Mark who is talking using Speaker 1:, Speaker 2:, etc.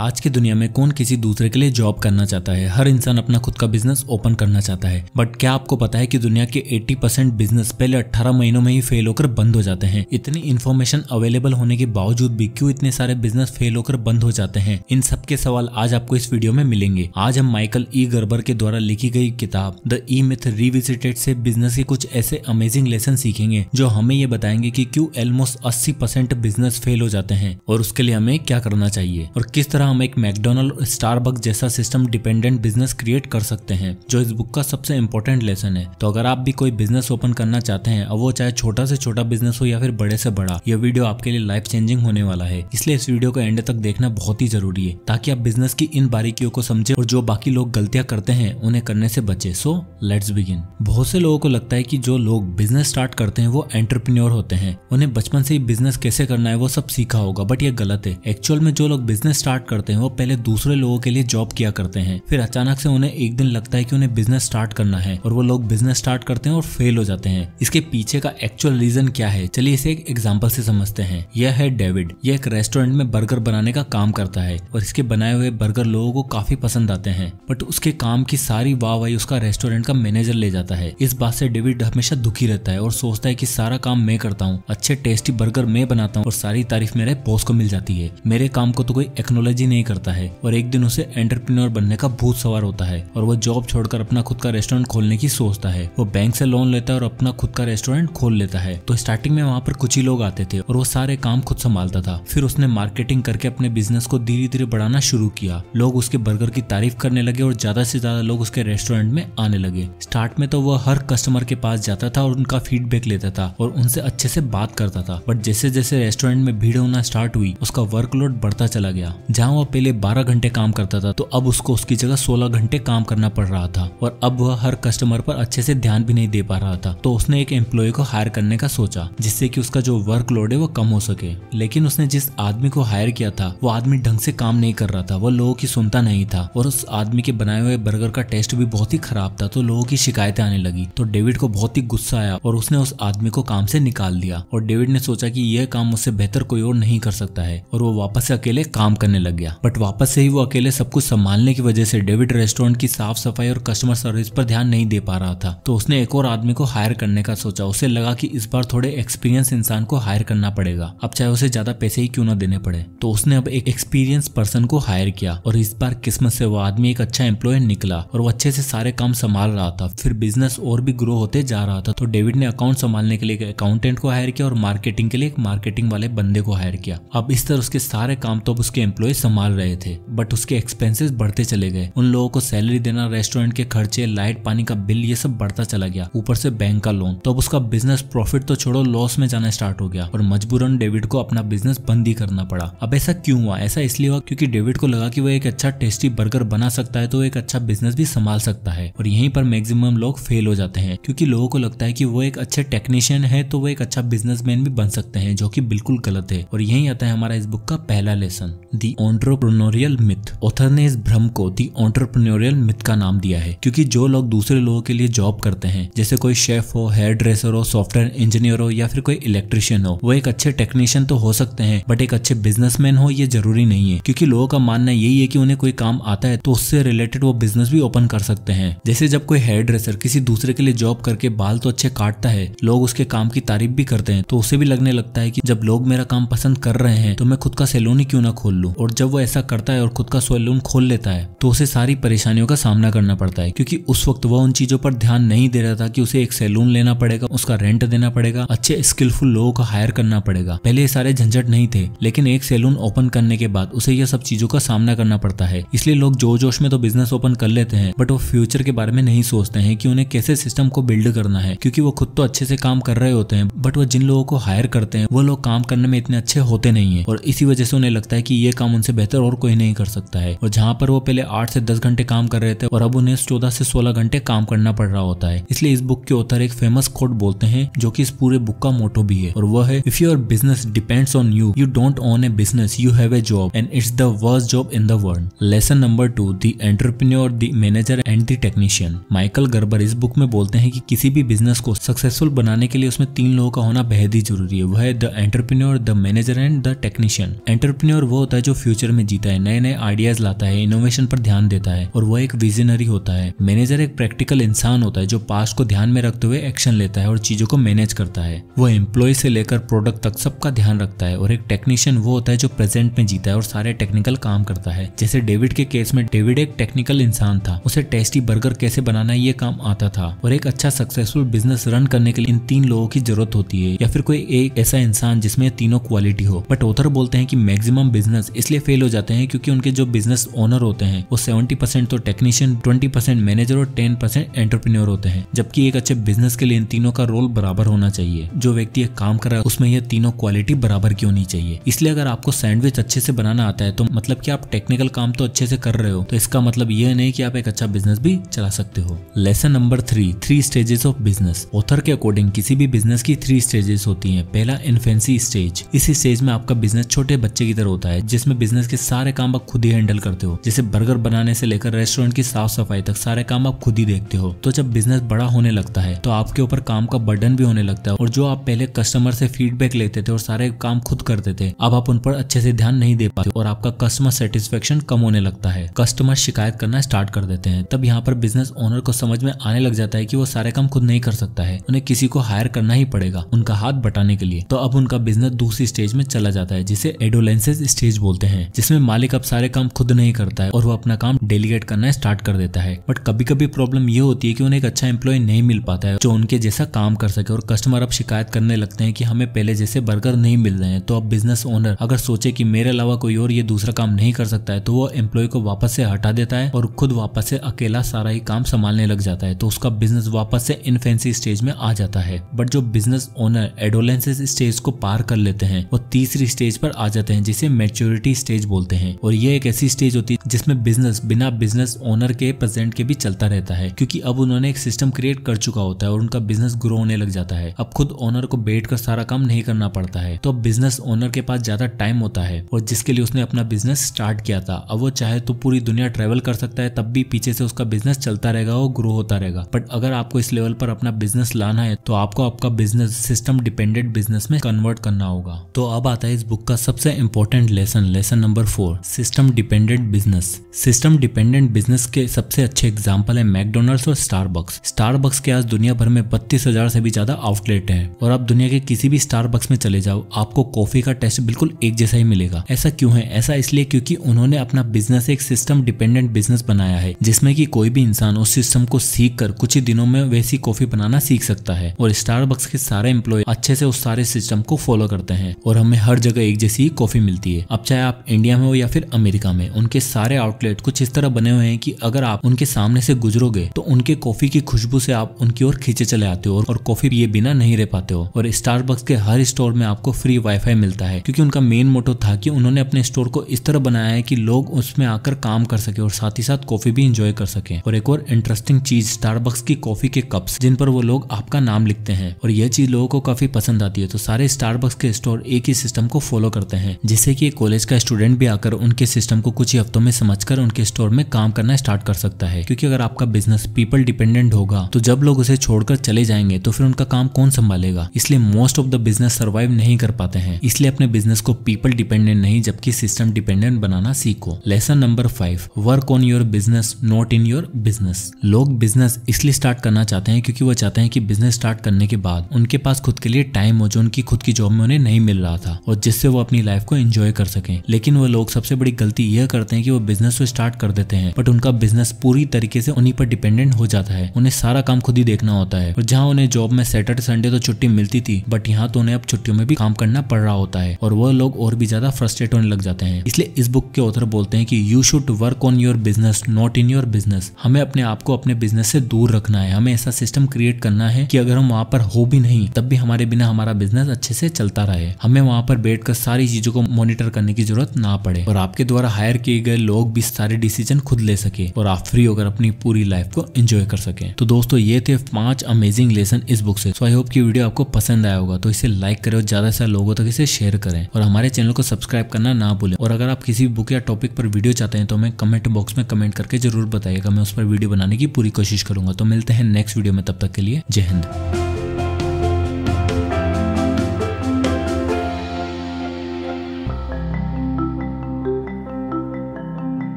Speaker 1: आज की दुनिया में कौन किसी दूसरे के लिए जॉब करना चाहता है हर इंसान अपना खुद का बिजनेस ओपन करना चाहता है बट क्या आपको पता है कि दुनिया के 80 परसेंट बिजनेस पहले 18 महीनों में ही फेल होकर बंद हो जाते हैं इतनी इन्फॉर्मेशन अवेलेबल होने के बावजूद भी क्यों इतने सारे बिजनेस फेल होकर बंद हो जाते हैं इन सब के सवाल आज आपको इस वीडियो में मिलेंगे आज हम माइकल ई गर्बर के द्वारा लिखी गई किताब द ई मिथ रिविजिटेड से बिजनेस के कुछ ऐसे अमेजिंग लेसन सीखेंगे जो हमें ये बताएंगे की क्यूँ ऑलमोस्ट अस्सी बिजनेस फेल हो जाते हैं और उसके लिए हमें क्या करना चाहिए और किस तरह तरह हम एक मैकडोनल्ड स्टार स्टारबक्स जैसा सिस्टम डिपेंडेंट बिजनेस क्रिएट कर सकते हैं जो इस बुक का सबसे इंपॉर्टेंट लेसन है तो अगर आप भी कोई बिजनेस ओपन करना चाहते हैं और वो चाहे छोटा से छोटा बिजनेस हो या फिर बड़े से बड़ा यह वीडियो आपके लिए लाइफ चेंजिंग होने वाला है इसलिए इस वीडियो को एंड तक देखना बहुत ही जरूरी है ताकि आप बिजनेस की इन बारीकियों को समझे और जो बाकी लोग गलतियां करते हैं उन्हें करने से बचे सो लेट्स बिगिन बहुत से लोगों को लगता है की जो लोग बिजनेस स्टार्ट करते हैं वो एंटरप्रन्योर होते हैं उन्हें बचपन से ही बिजनेस कैसे करना है वो सब सीखा होगा बट ये गलत है एक्चुअल में जो लोग बिजनेस स्टार्ट करते हैं वो पहले दूसरे लोगों के लिए जॉब किया करते हैं फिर अचानक से उन्हें एक दिन लगता है कि उन्हें बिजनेस स्टार्ट करना है और वो लोग बिजनेस स्टार्ट करते हैं और फेल हो जाते हैं इसके पीछे का एक्चुअल रीजन क्या है चलिए इसे एक एग्जाम्पल से समझते हैं यह है डेविड यह एक रेस्टोरेंट में बर्गर बनाने का काम करता है और इसके बनाए हुए बर्गर लोगों को काफी पसंद आते हैं बट उसके काम की सारी वाहवाही उसका रेस्टोरेंट का मैनेजर ले जाता है इस बात से डेविड हमेशा दुखी रहता है और सोचता है कि सारा काम मैं करता हूँ अच्छे टेस्टी बर्गर मैं बनाता हूँ और सारी तारीफ मेरे बॉस को मिल जाती है मेरे काम को तो कोई एक्नोलॉजी राजी नहीं करता है और एक दिन उसे एंटरप्रेन्योर बनने का भूत सवार होता है और वो जॉब छोड़कर अपना खुद का रेस्टोरेंट खोलने की सोचता है वो बैंक से लोन लेता है और अपना खुद का रेस्टोरेंट खोल लेता है तो स्टार्टिंग में वहाँ पर कुछ ही लोग आते थे और वो सारे काम खुद संभालता था फिर उसने मार्केटिंग करके अपने बिजनेस को धीरे धीरे बढ़ाना शुरू किया लोग उसके बर्गर की तारीफ करने लगे और ज्यादा से ज्यादा लोग उसके रेस्टोरेंट में आने लगे स्टार्ट में तो वह हर कस्टमर के पास जाता था और उनका फीडबैक लेता था और उनसे अच्छे से बात करता था बट जैसे जैसे रेस्टोरेंट में भीड़ होना स्टार्ट हुई उसका वर्कलोड बढ़ता चला गया जहाँ जहां वह पहले 12 घंटे काम करता था तो अब उसको उसकी जगह 16 घंटे काम करना पड़ रहा था और अब वह हर कस्टमर पर अच्छे से ध्यान भी नहीं दे पा रहा था तो उसने एक एम्प्लॉय को हायर करने का सोचा जिससे कि उसका जो वर्क लोड है वो कम हो सके लेकिन उसने जिस आदमी को हायर किया था वो आदमी ढंग से काम नहीं कर रहा था वो लोगों की सुनता नहीं था और उस आदमी के बनाए हुए बर्गर का टेस्ट भी बहुत ही खराब था तो लोगों की शिकायतें आने लगी तो डेविड को बहुत ही गुस्सा आया और उसने उस आदमी को काम से निकाल दिया और डेविड ने सोचा कि यह काम उससे बेहतर कोई और नहीं कर सकता है और वो वापस अकेले काम करने लगे गया बट वापस से ही वो अकेले सब कुछ संभालने की वजह से डेविड रेस्टोरेंट की साफ सफाई और कस्टमर सर्विस पर ध्यान नहीं दे पा रहा था तो उसने एक और आदमी को हायर करने का सोचा उसे लगा की इस बार थोड़े एक्सपीरियंस इंसान को हायर करना पड़ेगा अब चाहे उसे ज्यादा पैसे ही क्यों ना देने पड़े तो उसने अब एक एक्सपीरियंस पर्सन को हायर किया और इस बार किस्मत से वो आदमी एक अच्छा एम्प्लॉय निकला और वो अच्छे से सारे काम संभाल रहा था फिर बिजनेस और भी ग्रो होते जा रहा था तो डेविड ने अकाउंट संभालने के लिए एक अकाउंटेंट को हायर किया और मार्केटिंग के लिए एक मार्केटिंग वाले बंदे को हायर किया अब इस तरह उसके सारे काम तो अब उसके एम्प्लॉय संभाल रहे थे बट उसके एक्सपेंसेस बढ़ते चले गए उन लोगों को सैलरी देना रेस्टोरेंट के खर्चे लाइट पानी का बिल ये सब बढ़ता चला गया ऊपर से बैंक का लोन तो अब उसका बिजनेस प्रॉफिट तो छोड़ो लॉस में जाना स्टार्ट हो गया और मजबूरन डेविड को अपना बिजनेस बंद ही करना पड़ा अब ऐसा क्यों हुआ ऐसा इसलिए हुआ क्योंकि डेविड को लगा कि वो एक अच्छा टेस्टी बर्गर बना सकता है तो एक अच्छा बिजनेस भी संभाल सकता है और यहीं पर मैक्सिमम लोग फेल हो जाते हैं क्योंकि लोगों को लगता है कि वो एक अच्छे टेक्नीशियन है तो वो एक अच्छा बिजनेसमैन भी बन सकते हैं जो कि बिल्कुल गलत है और यही आता है हमारा इस बुक का पहला lesson the entrepreneurial myth author ने इस भ्रम को दी ऑन्टरप्रनोरियल मिथ का नाम दिया है क्योंकि जो लोग दूसरे लोगों के लिए जॉब करते हैं जैसे कोई शेफ हो हेयर ड्रेसर हो सॉफ्टवेयर इंजीनियर हो या फिर कोई इलेक्ट्रिशियन हो वो एक अच्छे टेक्नीशियन तो हो सकते हैं बट एक अच्छे बिजनेसमैन हो ये जरूरी नहीं है क्योंकि लोगों का मानना यही है कि उन्हें कोई काम आता है तो उससे रिलेटेड वो बिजनेस भी ओपन कर सकते हैं जैसे जब कोई हेयर ड्रेसर किसी दूसरे के लिए जॉब करके बाल तो अच्छे काटता है लोग उसके काम की तारीफ भी करते हैं तो उसे भी लगने लगता है कि जब लोग मेरा काम पसंद कर रहे हैं तो मैं खुद का सैलून ही क्यों ना खोल लूँ और जब वो ऐसा करता है और खुद का सोलून खोल लेता है तो उसे सारी परेशानियों का सामना करना पड़ता है क्योंकि उस वक्त वह उन चीजों पर ध्यान नहीं दे रहा था कि उसे एक सैलून लेना पड़ेगा उसका रेंट देना पड़ेगा अच्छे स्किलफुल लोगों को हायर करना पड़ेगा पहले ये सारे झंझट नहीं थे लेकिन एक सैलून ओपन करने के बाद उसे यह सब चीजों का सामना करना पड़ता है इसलिए लोग जोर जोश में तो बिजनेस ओपन कर लेते हैं बट वो फ्यूचर के बारे में नहीं सोचते हैं कि उन्हें कैसे सिस्टम को बिल्ड करना है क्योंकि वो खुद तो अच्छे से काम कर रहे होते हैं बट वो जिन लोगों को हायर करते हैं वो लोग काम करने में इतने अच्छे होते नहीं है और इसी वजह से उन्हें लगता है कि ये काम उनसे से बेहतर और कोई नहीं कर सकता है और जहाँ पर वो पहले आठ से दस घंटे काम कर रहे थे और अब उन्हें चौदह से सोलह घंटे काम करना पड़ रहा होता है इसलिए इस बुक के ऑथर एक फेमस कोट बोलते हैं जो की इस पूरे बुक का मोटो भी है और वह है if your business depends on you you don't own a business you have a job and it's the worst job in the world lesson number two the entrepreneur the manager and the technician Michael Gerber इस book में बोलते हैं कि किसी भी business को successful बनाने के लिए उसमें तीन लोगों का होना बेहद ही जरूरी है वह है the entrepreneur the manager and the technician entrepreneur वो होता है जो फ्यूचर फ्यूचर में जीता है नए नए आइडियाज लाता है इनोवेशन पर ध्यान देता है और वह एक विजनरी होता है मैनेजर एक प्रैक्टिकल इंसान होता है जो पास्ट को ध्यान में रखते हुए एक्शन लेता है और चीजों को मैनेज करता है वह एम्प्लॉय से लेकर प्रोडक्ट तक सबका ध्यान रखता है और एक टेक्नीशियन वो होता है जो प्रेजेंट में जीता है और सारे टेक्निकल काम करता है जैसे डेविड के केस में डेविड एक टेक्निकल इंसान था उसे टेस्टी बर्गर कैसे बनाना ये काम आता था और एक अच्छा सक्सेसफुल बिजनेस रन करने के लिए इन तीन लोगों की जरूरत होती है या फिर कोई एक ऐसा इंसान जिसमें तीनों क्वालिटी हो बट ऑथर बोलते हैं कि मैक्सिमम बिजनेस इसलिए फेल हो जाते हैं क्योंकि उनके जो बिजनेस ओनर होते हैं वो सेवेंटी परसेंट तो टेक्नीशियन ट्वेंटी परसेंट मैनेजर और टेन परसेंट एंटरप्रेन्योर होते हैं जबकि एक अच्छे बिजनेस के लिए इन तीनों का रोल बराबर होना चाहिए जो व्यक्ति एक काम कर रहा है उसमें यह तीनों क्वालिटी बराबर की होनी चाहिए इसलिए अगर आपको सैंडविच अच्छे से बनाना आता है तो मतलब की आप टेक्निकल काम तो अच्छे से कर रहे हो तो इसका मतलब यह नहीं की आप एक अच्छा बिजनेस भी चला सकते हो lesson number three three stages of business author के अकॉर्डिंग किसी भी बिजनेस की थ्री स्टेजेस होती है पहला इन्फेंसी स्टेज इस स्टेज में आपका बिजनेस छोटे बच्चे की तरह होता है जिसमें बिजनेस बिजनेस के सारे काम आप खुद ही हैंडल करते हो जैसे बर्गर बनाने से लेकर रेस्टोरेंट की साफ सफाई तक सारे काम आप खुद ही देखते हो तो जब बिजनेस बड़ा होने लगता है तो आपके ऊपर काम का बर्डन भी होने लगता है और जो आप पहले कस्टमर से फीडबैक लेते थे और सारे काम खुद करते थे अब आप उन पर अच्छे से ध्यान नहीं दे पाते और आपका कस्टमर सेटिस्फेक्शन कम होने लगता है कस्टमर शिकायत करना स्टार्ट कर देते हैं तब यहाँ पर बिजनेस ओनर को समझ में आने लग जाता है की वो सारे काम खुद नहीं कर सकता है उन्हें किसी को हायर करना ही पड़ेगा उनका हाथ बटाने के लिए तो अब उनका बिजनेस दूसरी स्टेज में चला जाता है जिसे एडोलेंसेज स्टेज बोलते हैं जिसमें मालिक अब सारे काम खुद नहीं करता है और वो अपना काम डेलीगेट करना स्टार्ट कर देता है बट कभी कभी प्रॉब्लम ये होती है कि उन्हें एक अच्छा एम्प्लॉय नहीं मिल पाता है जो उनके जैसा काम कर सके और कस्टमर अब शिकायत करने लगते हैं कि हमें पहले जैसे बर्गर नहीं मिल रहे हैं तो अब बिजनेस ओनर अगर सोचे कि मेरे अलावा कोई और ये दूसरा काम नहीं कर सकता है तो वो एम्प्लॉय को वापस से हटा देता है और खुद वापस से अकेला सारा ही काम संभालने लग जाता है तो उसका बिजनेस वापस से इनफेंसी स्टेज में आ जाता है बट जो बिजनेस ओनर एडोलेंसिस स्टेज को पार कर लेते हैं वो तीसरी स्टेज पर आ जाते हैं जिसे मेच्योरिटी स्टेज स्टेज बोलते हैं और ये एक ऐसी स्टेज होती है जिसमें बिजनेस बिना बिजनेस ओनर के प्रेजेंट के भी चलता रहता है क्योंकि अब उन्होंने एक सिस्टम क्रिएट कर चुका होता है और उनका बिजनेस ग्रो होने लग जाता है अब खुद ओनर को बैठ कर सारा काम नहीं करना पड़ता है तो अब बिजनेस ओनर के पास ज्यादा टाइम होता है और जिसके लिए उसने अपना बिजनेस स्टार्ट किया था अब वो चाहे तो पूरी दुनिया ट्रेवल कर सकता है तब भी पीछे से उसका बिजनेस चलता रहेगा और ग्रो होता रहेगा बट अगर आपको इस लेवल पर अपना बिजनेस लाना है तो आपको आपका बिजनेस सिस्टम डिपेंडेंट बिजनेस में कन्वर्ट करना होगा तो अब आता है इस बुक का सबसे important lesson lesson number four system dependent business system dependent business के सबसे अच्छे एग्जाम्पल है मैकडोनल्ड्स और स्टारबक्स स्टारबक्स के आज दुनिया भर में बत्तीस हजार से भी ज्यादा आउटलेट है और आप दुनिया के किसी भी स्टारबक्स में चले जाओ आपको कॉफी का टेस्ट बिल्कुल एक जैसा ही मिलेगा ऐसा क्यों है ऐसा इसलिए क्योंकि उन्होंने अपना बिजनेस एक सिस्टम डिपेंडेंट बिजनेस बनाया है जिसमें की कोई भी इंसान उस सिस्टम को सीख कर कुछ ही दिनों में वैसी कॉफी बनाना सीख सकता है और स्टारबक्स के सारे एम्प्लॉय अच्छे से उस सारे सिस्टम को फॉलो करते हैं और हमें हर जगह एक जैसी कॉफी मिलती है अब चाहे आप इंडिया में हो या फिर अमेरिका में उनके सारे आउटलेट कुछ इस तरह बने हुए हैं कि अगर आप उनके सामने से गुजरोगे तो उनके कॉफी की खुशबू से आप उनकी ओर खींचे चले आते हो और कॉफी पिए बिना नहीं रह पाते हो और स्टार के हर स्टोर में आपको फ्री वाईफाई मिलता है क्योंकि उनका मेन मोटो था कि उन्होंने अपने स्टोर को इस तरह बनाया है कि लोग उसमें आकर काम कर सके और साथ ही साथ कॉफी भी इंजॉय कर सके और एक और इंटरेस्टिंग चीज स्टारबक्स की कॉफी के कप्स जिन पर वो लोग आपका नाम लिखते हैं और यह चीज लोगों को काफी पसंद आती है तो सारे स्टार के स्टोर एक ही सिस्टम को फॉलो करते हैं जिससे की कॉलेज का स्टूडेंट स्टूडेंट भी आकर उनके सिस्टम को कुछ ही हफ्तों में समझकर उनके स्टोर में काम करना स्टार्ट कर सकता है क्योंकि अगर आपका बिजनेस पीपल डिपेंडेंट होगा तो जब लोग उसे छोड़कर चले जाएंगे तो फिर उनका काम कौन संभालेगा इसलिए most of the business survive नहीं कर पाते हैं इसलिए अपने बिजनेस को पीपल डिपेंडेंट नहीं जबकि सिस्टम डिपेंडेंट बनाना सीखो lesson number five work on your business not in your business लोग बिजनेस इसलिए स्टार्ट करना चाहते हैं क्योंकि वो चाहते हैं कि बिजनेस स्टार्ट करने के बाद उनके पास खुद के लिए टाइम हो जो उनकी खुद की जॉब में उन्हें नहीं मिल रहा था और जिससे वो अपनी लाइफ को एंजॉय कर सके लेकिन लेकिन वो लोग सबसे बड़ी गलती यह करते हैं कि वो बिजनेस तो स्टार्ट कर देते हैं बट उनका बिजनेस पूरी तरीके से उन्हीं पर डिपेंडेंट हो जाता है उन्हें सारा काम खुद ही देखना होता है और जहाँ उन्हें जॉब में सैटरडे संडे तो छुट्टी मिलती थी बट यहाँ तो उन्हें अब छुट्टियों में भी काम करना पड़ रहा होता है और वह लोग और भी ज्यादा फ्रस्ट्रेट होने लग जाते हैं इसलिए इस बुक के ऑथर बोलते हैं कि you should work on your business not in your business हमें अपने आप को अपने बिजनेस से दूर रखना है हमें ऐसा सिस्टम क्रिएट करना है कि अगर हम वहाँ पर हो भी नहीं तब भी हमारे बिना हमारा बिजनेस अच्छे से चलता रहे हमें वहाँ पर बैठकर सारी चीजों को मॉनिटर करने की जरूरत ना पड़े और आपके द्वारा हायर किए गए लोग भी सारे डिसीजन खुद ले सके और आप फ्री होकर अपनी पूरी लाइफ को एंजॉय कर सके तो दोस्तों ये थे पांच अमेजिंग लेसन इस बुक से सो आई होप की वीडियो आपको पसंद आया होगा तो इसे लाइक करें और ज्यादा से लोगों तक इसे शेयर करें और हमारे चैनल को सब्सक्राइब करना ना भूलें और अगर आप किसी बुक या टॉपिक पर वीडियो चाहते हैं तो हमें कमेंट बॉक्स में कमेंट करके जरूर बताइएगा मैं उस पर वीडियो बनाने की पूरी कोशिश करूंगा तो मिलते हैं नेक्स्ट वीडियो में तब तक के लिए जय हिंद